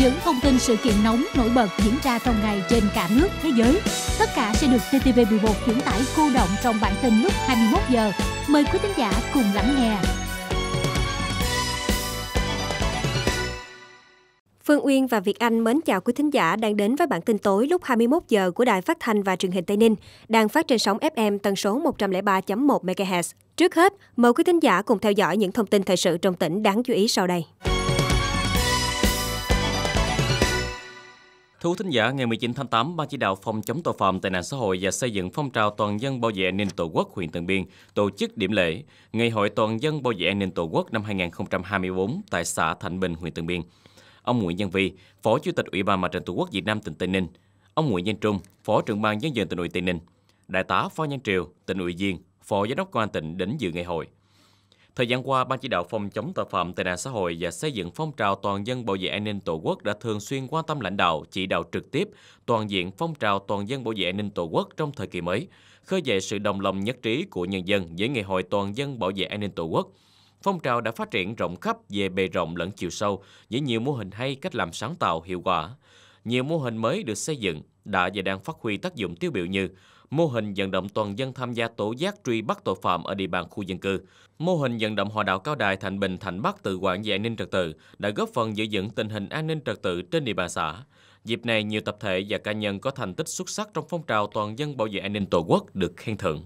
những thông tin sự kiện nóng nổi bật diễn ra trong ngày trên cả nước, thế giới. Tất cả sẽ được TTV11 chuyển tải cô động trong bản tin lúc 21 giờ. Mời quý khán giả cùng lắng nghe. Phương Uyên và Việt Anh mến chào quý thính giả đang đến với bản tin tối lúc 21 giờ của Đài Phát thanh và Truyền hình Tây Ninh, đang phát trên sóng FM tần số 103.1 MHz. Trước hết, mời quý thính giả cùng theo dõi những thông tin thời sự trong tỉnh đáng chú ý sau đây. Thú thính giả, ngày 19 tháng 8, Ban chỉ đạo phòng chống tội phạm tệ nạn xã hội và xây dựng phong trào toàn dân bảo vệ an ninh Tổ quốc huyện Tân Biên tổ chức điểm lễ Ngày hội toàn dân bảo vệ an ninh Tổ quốc năm 2024 tại xã Thạnh Bình, huyện Tân Biên. Ông Nguyễn Nhân Vi, Phó Chủ tịch Ủy ban Mặt trận Tổ quốc Việt Nam tỉnh Tây Ninh, ông Nguyễn Nhân Trung, Phó trưởng ban dân dân tỉnh ủy Tây Ninh, Đại tá Phó Nhân Triều, tỉnh ủy viên, Phó Giám đốc Công an tỉnh đến dự ngày hội. Thời gian qua, Ban chỉ đạo phòng chống tội phạm tệ nạn xã hội và xây dựng phong trào toàn dân bảo vệ an ninh Tổ quốc đã thường xuyên quan tâm lãnh đạo, chỉ đạo trực tiếp toàn diện phong trào toàn dân bảo vệ an ninh Tổ quốc trong thời kỳ mới, khơi dậy sự đồng lòng nhất trí của nhân dân với ngày hội toàn dân bảo vệ an ninh Tổ quốc. Phong trào đã phát triển rộng khắp về bề rộng lẫn chiều sâu với nhiều mô hình hay cách làm sáng tạo hiệu quả. Nhiều mô hình mới được xây dựng đã và đang phát huy tác dụng tiêu biểu như mô hình vận động toàn dân tham gia tố giác truy bắt tội phạm ở địa bàn khu dân cư. Mô hình vận động hòa đạo Cao Đài Thành Bình Thành Bắc tự quản về an ninh trật tự đã góp phần giữ vững tình hình an ninh trật tự trên địa bàn xã. Dịp này, nhiều tập thể và cá nhân có thành tích xuất sắc trong phong trào toàn dân bảo vệ an ninh tổ quốc được khen thưởng.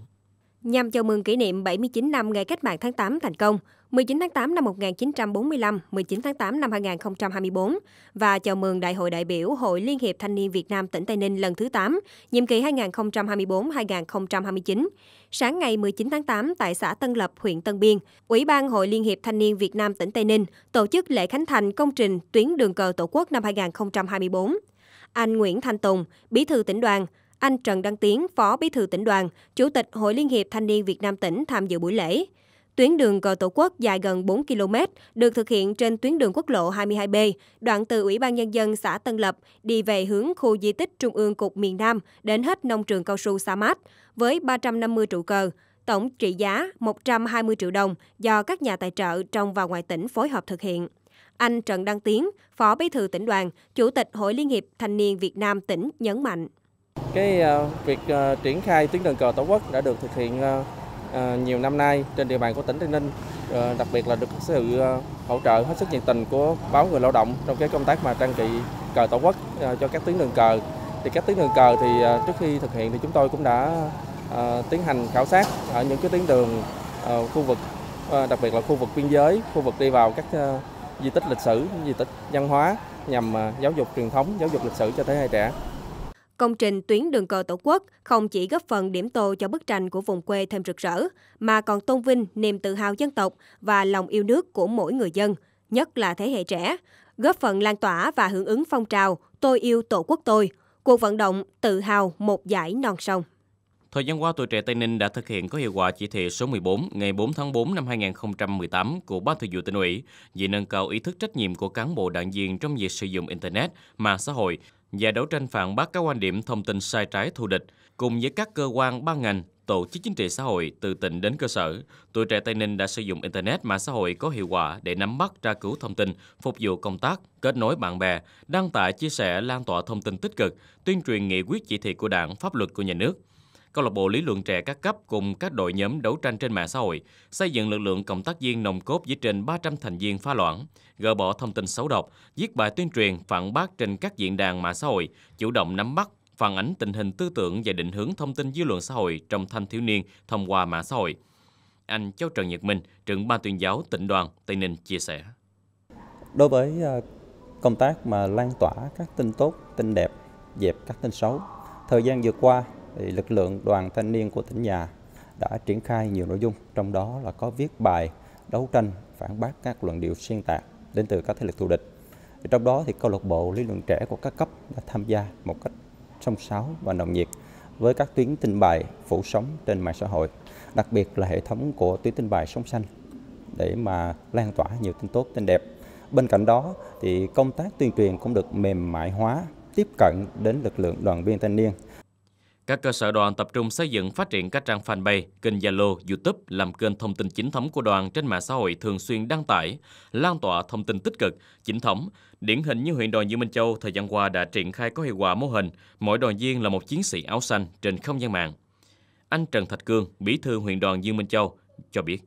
Nhằm chào mừng kỷ niệm 79 năm ngày cách mạng tháng 8 thành công, 19 tháng 8 năm 1945, 19 tháng 8 năm 2024 và chào mừng Đại hội đại biểu Hội Liên hiệp Thanh niên Việt Nam tỉnh Tây Ninh lần thứ 8, nhiệm kỳ 2024-2029. Sáng ngày 19 tháng 8 tại xã Tân Lập, huyện Tân Biên, Ủy ban Hội Liên hiệp Thanh niên Việt Nam tỉnh Tây Ninh tổ chức lễ khánh thành công trình tuyến đường cờ Tổ quốc năm 2024. Anh Nguyễn Thanh Tùng, Bí thư tỉnh đoàn, anh Trần Đăng Tiến, Phó Bí thư tỉnh đoàn, Chủ tịch Hội Liên hiệp Thanh niên Việt Nam tỉnh tham dự buổi lễ. Tuyến đường cờ Tổ quốc dài gần 4 km được thực hiện trên tuyến đường quốc lộ 22B, đoạn từ Ủy ban Nhân dân xã Tân Lập đi về hướng khu di tích Trung ương Cục miền Nam đến hết nông trường cao su Sa Mát với 350 trụ cờ, tổng trị giá 120 triệu đồng do các nhà tài trợ trong và ngoài tỉnh phối hợp thực hiện. Anh Trần Đăng Tiến, Phó Bí thư tỉnh đoàn, Chủ tịch Hội Liên hiệp Thanh niên Việt Nam tỉnh nhấn mạnh. Cái ờ, việc ờ, triển khai tuyến đường cờ Tổ quốc đã được thực hiện ờ, nhiều năm nay trên địa bàn của tỉnh Tây Ninh, đặc biệt là được sự hỗ trợ hết sức nhiệt tình của báo người lao động trong cái công tác mà trang bị cờ Tổ quốc cho các tuyến đường cờ. Thì các tuyến đường cờ thì trước khi thực hiện thì chúng tôi cũng đã tiến hành khảo sát ở những cái tuyến đường khu vực đặc biệt là khu vực biên giới, khu vực đi vào các di tích lịch sử, di tích văn hóa nhằm giáo dục truyền thống, giáo dục lịch sử cho thế hệ trẻ. Công trình tuyến đường cờ Tổ quốc không chỉ góp phần điểm tô cho bức tranh của vùng quê thêm rực rỡ, mà còn tôn vinh niềm tự hào dân tộc và lòng yêu nước của mỗi người dân, nhất là thế hệ trẻ, góp phần lan tỏa và hưởng ứng phong trào Tôi yêu Tổ quốc tôi, cuộc vận động tự hào một giải non sông. Thời gian qua, tuổi trẻ Tây Ninh đã thực hiện có hiệu quả chỉ thị số 14 ngày 4 tháng 4 năm 2018 của Ban Thường vụ tỉnh ủy về nâng cao ý thức trách nhiệm của cán bộ đảng viên trong việc sử dụng Internet, mạng xã hội, và đấu tranh phản bác các quan điểm thông tin sai trái thù địch cùng với các cơ quan ban ngành tổ chức chính trị xã hội từ tỉnh đến cơ sở, tuổi trẻ Tây Ninh đã sử dụng Internet mạng xã hội có hiệu quả để nắm bắt tra cứu thông tin, phục vụ công tác, kết nối bạn bè, đăng tải chia sẻ lan tỏa thông tin tích cực, tuyên truyền nghị quyết chỉ thị của đảng, pháp luật của nhà nước, câu lạc bộ lý luận trẻ các cấp cùng các đội nhóm đấu tranh trên mạng xã hội xây dựng lực lượng cộng tác viên nồng cốt với trên 300 thành viên pha loãng, gỡ bỏ thông tin xấu độc, viết bài tuyên truyền, phản bác trên các diễn đàn mạng xã hội, chủ động nắm bắt, phản ánh tình hình tư tưởng và định hướng thông tin dư luận xã hội trong thanh thiếu niên thông qua mạng xã hội. Anh Châu Trần Nhật Minh, trưởng ban tuyên giáo tỉnh đoàn Tây Ninh chia sẻ. Đối với ờ, công tác mà lan tỏa các tin tốt, tin đẹp, dẹp các tin xấu, thời gian vừa qua thì lực lượng đoàn thanh niên của tỉnh nhà đã triển khai nhiều nội dung, trong đó là có viết bài đấu tranh phản bác các luận điệu xuyên tạc đến từ các thế lực thù địch. Trong đó thì câu lạc bộ lý luận trẻ của các cấp đã tham gia một cách song sáo và nồng nhiệt với các tuyến tin bài phủ sóng trên mạng xã hội, đặc biệt là hệ thống của tuyến tin bài sống xanh để mà lan tỏa nhiều tin tốt, tin đẹp. Bên cạnh đó thì công tác tuyên truyền cũng được mềm mại hóa, tiếp cận đến lực lượng đoàn viên thanh niên các cơ sở đoàn tập trung xây dựng phát triển các trang fanpage, kênh Zalo, YouTube làm kênh thông tin chính thống của đoàn trên mạng xã hội thường xuyên đăng tải, lan tỏa thông tin tích cực, chính thống. Điển hình như huyện đoàn Dương Minh Châu thời gian qua đã triển khai có hiệu quả mô hình mỗi đoàn viên là một chiến sĩ áo xanh trên không gian mạng. Anh Trần Thạch Cương, bí thư huyện đoàn Dương Minh Châu cho biết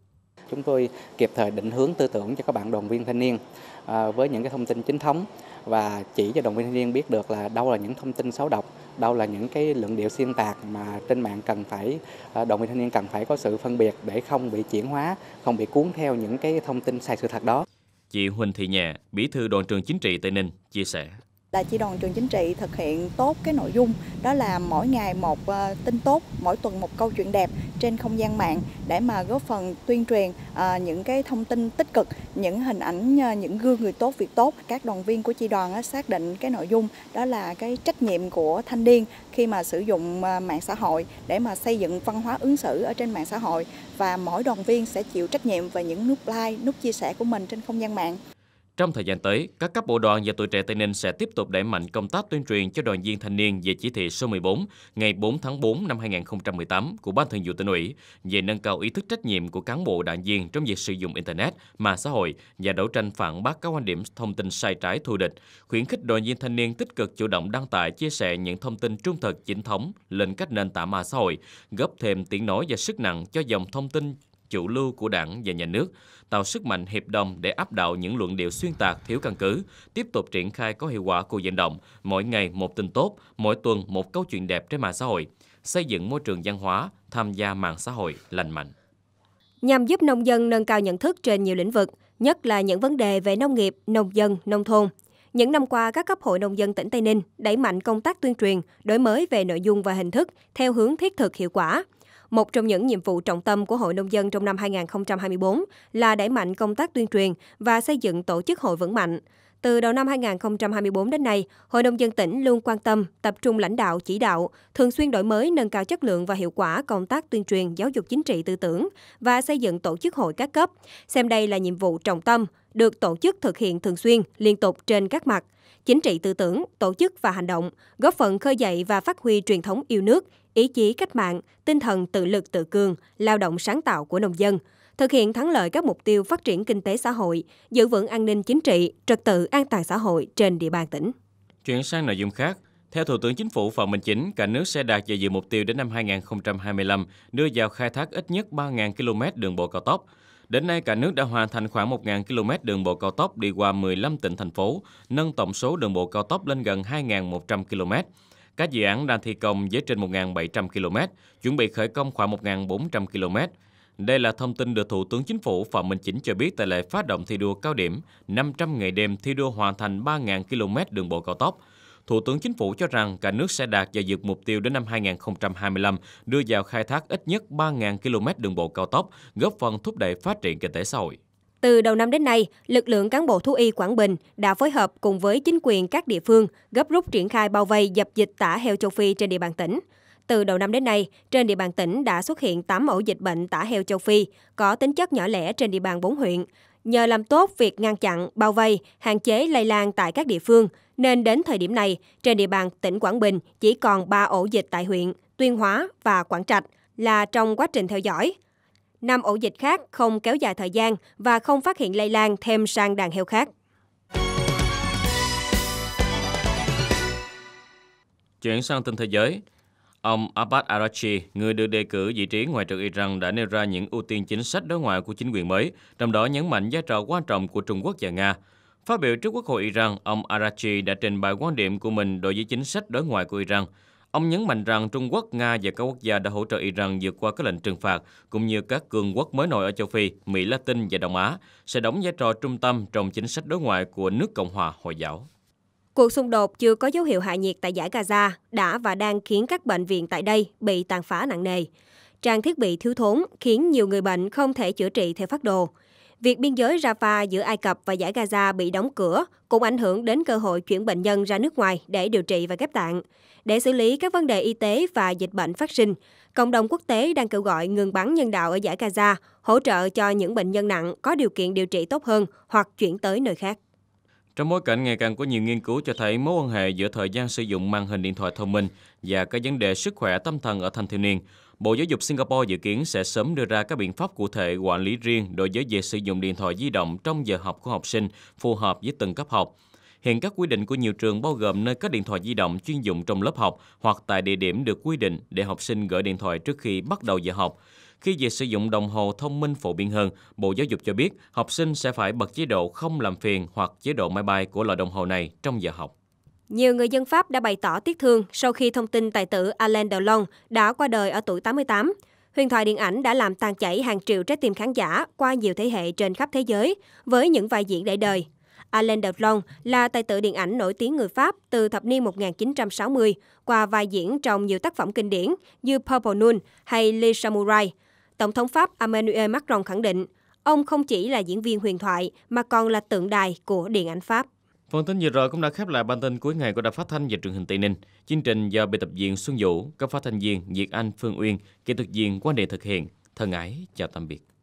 chúng tôi kịp thời định hướng tư tưởng cho các bạn đoàn viên thanh niên à, với những cái thông tin chính thống và chỉ cho đoàn viên thanh niên biết được là đâu là những thông tin xấu độc đâu là những cái luận điệu xuyên tạc mà trên mạng cần phải ờ, đoàn viên thanh niên cần phải có sự phân biệt để không bị chuyển hóa, không bị cuốn theo những cái thông tin sai sự thật đó. Chị Huỳnh Thị Nhẹ, Bí thư Đoàn trường Chính trị Tây Ninh chia sẻ là chi đoàn trường chính trị thực hiện tốt cái nội dung đó là mỗi ngày một ờ, tin tốt, mỗi tuần một câu chuyện đẹp trên không gian mạng để mà góp phần tuyên truyền ờ, những cái thông tin tích cực, những hình ảnh ờ, những gương người tốt việc tốt. Các đoàn viên của chi đoàn xác định cái nội dung đó là cái trách nhiệm của thanh niên khi mà sử dụng mạng xã hội để mà xây dựng văn hóa ứng xử ở trên mạng xã hội và mỗi đoàn viên sẽ chịu trách nhiệm về những nút like, nút chia sẻ của mình trên không gian mạng. Trong thời gian tới, các cấp bộ đoàn và tuổi trẻ Tây Ninh sẽ tiếp tục đẩy mạnh công tác tuyên truyền cho đoàn viên thanh niên về chỉ thị số 14 ngày 4 tháng 4 năm 2018 của Ban Thường vụ tỉnh ủy về nâng cao ý thức trách nhiệm của cán bộ đảng viên trong việc sử dụng Internet, mạng xã hội và đấu tranh phản bác các quan điểm thông tin sai trái thù địch, khuyến khích đoàn viên thanh niên tích cực chủ động đăng tải chia sẻ những thông tin trung thực chính thống lên các nền tảng mạng xã hội, góp thêm tiếng nói và sức nặng cho dòng thông tin chủ lưu của đảng và nhà nước, tạo sức mạnh hiệp đồng để áp đạo những luận điệu xuyên tạc thiếu căn cứ, tiếp tục triển khai có hiệu quả cuộc vận động, mỗi ngày một tin tốt, mỗi tuần một câu chuyện đẹp trên mạng xã hội, xây dựng môi trường văn hóa, tham gia mạng xã hội lành mạnh. Nhằm giúp nông dân nâng cao nhận thức trên nhiều lĩnh vực, nhất là những vấn đề về nông nghiệp, nông dân, nông thôn. Những năm qua, các cấp hội nông dân tỉnh Tây Ninh đẩy mạnh công tác tuyên truyền, đổi mới về nội dung và hình thức theo hướng thiết thực hiệu quả, một trong những nhiệm vụ trọng tâm của Hội Nông dân trong năm 2024 là đẩy mạnh công tác tuyên truyền và xây dựng tổ chức hội vững mạnh. Từ đầu năm 2024 đến nay, Hội nông dân tỉnh luôn quan tâm, tập trung lãnh đạo, chỉ đạo, thường xuyên đổi mới, nâng cao chất lượng và hiệu quả công tác tuyên truyền giáo dục chính trị tư tưởng và xây dựng tổ chức hội các cấp. Xem đây là nhiệm vụ trọng tâm, được tổ chức thực hiện thường xuyên, liên tục trên các mặt, chính trị tư tưởng, tổ chức và hành động, góp phần khơi dậy và phát huy truyền thống yêu nước, ý chí cách mạng, tinh thần tự lực tự cường, lao động sáng tạo của nông dân, thực hiện thắng lợi các mục tiêu phát triển kinh tế xã hội, giữ vững an ninh chính trị, trật tự an toàn xã hội trên địa bàn tỉnh. Chuyển sang nội dung khác, theo Thủ tướng Chính phủ Phạm Minh Chính, cả nước sẽ đạt và dự mục tiêu đến năm 2025 đưa vào khai thác ít nhất 3.000 km đường bộ cao tốc. Đến nay, cả nước đã hoàn thành khoảng 1.000 km đường bộ cao tốc đi qua 15 tỉnh thành phố, nâng tổng số đường bộ cao tốc lên gần 2.100 km. Các dự án đang thi công với trên 1.700 km, chuẩn bị khởi công khoảng 1.400 km. Đây là thông tin được Thủ tướng Chính phủ Phạm Minh Chính cho biết tại lễ phát động thi đua cao điểm 500 ngày đêm thi đua hoàn thành 3.000 km đường bộ cao tốc. Thủ tướng Chính phủ cho rằng cả nước sẽ đạt và vượt mục tiêu đến năm 2025 đưa vào khai thác ít nhất 3.000 km đường bộ cao tốc, góp phần thúc đẩy phát triển kinh tế xã hội. Từ đầu năm đến nay, lực lượng cán bộ thú y Quảng Bình đã phối hợp cùng với chính quyền các địa phương gấp rút triển khai bao vây dập dịch tả heo châu Phi trên địa bàn tỉnh. Từ đầu năm đến nay, trên địa bàn tỉnh đã xuất hiện 8 ổ dịch bệnh tả heo châu Phi có tính chất nhỏ lẻ trên địa bàn 4 huyện. Nhờ làm tốt việc ngăn chặn, bao vây, hạn chế lây lan tại các địa phương, nên đến thời điểm này, trên địa bàn tỉnh Quảng Bình chỉ còn 3 ổ dịch tại huyện Tuyên Hóa và Quảng Trạch là trong quá trình theo dõi, 5 ổ dịch khác không kéo dài thời gian và không phát hiện lây lan thêm sang đàn heo khác. Chuyển sang tin thế giới, ông Abbas Arachi, người được đề cử vị trí ngoại trưởng Iran đã nêu ra những ưu tiên chính sách đối ngoại của chính quyền mới, trong đó nhấn mạnh vai trò quan trọng của Trung Quốc và Nga. Phát biểu trước Quốc hội Iran, ông Arachi đã trình bày quan điểm của mình đối với chính sách đối ngoại của Iran – Ông nhấn mạnh rằng Trung Quốc, Nga và các quốc gia đã hỗ trợ Iran vượt qua các lệnh trừng phạt, cũng như các cường quốc mới nổi ở châu Phi, Mỹ Latin và Đông Á, sẽ đóng vai trò trung tâm trong chính sách đối ngoại của nước Cộng hòa Hồi giáo. Cuộc xung đột chưa có dấu hiệu hạ nhiệt tại giải Gaza đã và đang khiến các bệnh viện tại đây bị tàn phá nặng nề. Trang thiết bị thiếu thốn khiến nhiều người bệnh không thể chữa trị theo phác đồ – Việc biên giới Rafah giữa Ai Cập và giải Gaza bị đóng cửa cũng ảnh hưởng đến cơ hội chuyển bệnh nhân ra nước ngoài để điều trị và ghép tạng. Để xử lý các vấn đề y tế và dịch bệnh phát sinh, cộng đồng quốc tế đang kêu gọi ngừng bắn nhân đạo ở giải Gaza, hỗ trợ cho những bệnh nhân nặng có điều kiện điều trị tốt hơn hoặc chuyển tới nơi khác. Trong bối cảnh ngày càng có nhiều nghiên cứu cho thấy mối quan hệ giữa thời gian sử dụng màn hình điện thoại thông minh và các vấn đề sức khỏe tâm thần ở thanh thiếu niên, Bộ Giáo dục Singapore dự kiến sẽ sớm đưa ra các biện pháp cụ thể quản lý riêng đối với việc sử dụng điện thoại di động trong giờ học của học sinh phù hợp với từng cấp học. Hiện các quy định của nhiều trường bao gồm nơi các điện thoại di động chuyên dụng trong lớp học hoặc tại địa điểm được quy định để học sinh gửi điện thoại trước khi bắt đầu giờ học. Khi việc sử dụng đồng hồ thông minh phổ biến hơn, Bộ Giáo dục cho biết học sinh sẽ phải bật chế độ không làm phiền hoặc chế độ máy bay của loại đồng hồ này trong giờ học. Nhiều người dân Pháp đã bày tỏ tiếc thương sau khi thông tin tài tử Alain Delon đã qua đời ở tuổi 88. Huyền thoại điện ảnh đã làm tan chảy hàng triệu trái tim khán giả qua nhiều thế hệ trên khắp thế giới với những vai diễn để đời. Alain Delon là tài tử điện ảnh nổi tiếng người Pháp từ thập niên 1960 qua vai diễn trong nhiều tác phẩm kinh điển như Purple Noon hay Les Samurai. Tổng thống Pháp Emmanuel Macron khẳng định, ông không chỉ là diễn viên huyền thoại mà còn là tượng đài của điện ảnh Pháp. Phần tin vừa rồi cũng đã khép lại bản tin cuối ngày của Đài Phát thanh và Truyền hình Tây Ninh. Chương trình do biên tập viên Xuân Vũ, các phát thanh viên Diệt Anh Phương Uyên, kỹ thuật viên Quang Đề thực hiện. Thân ái chào tạm biệt.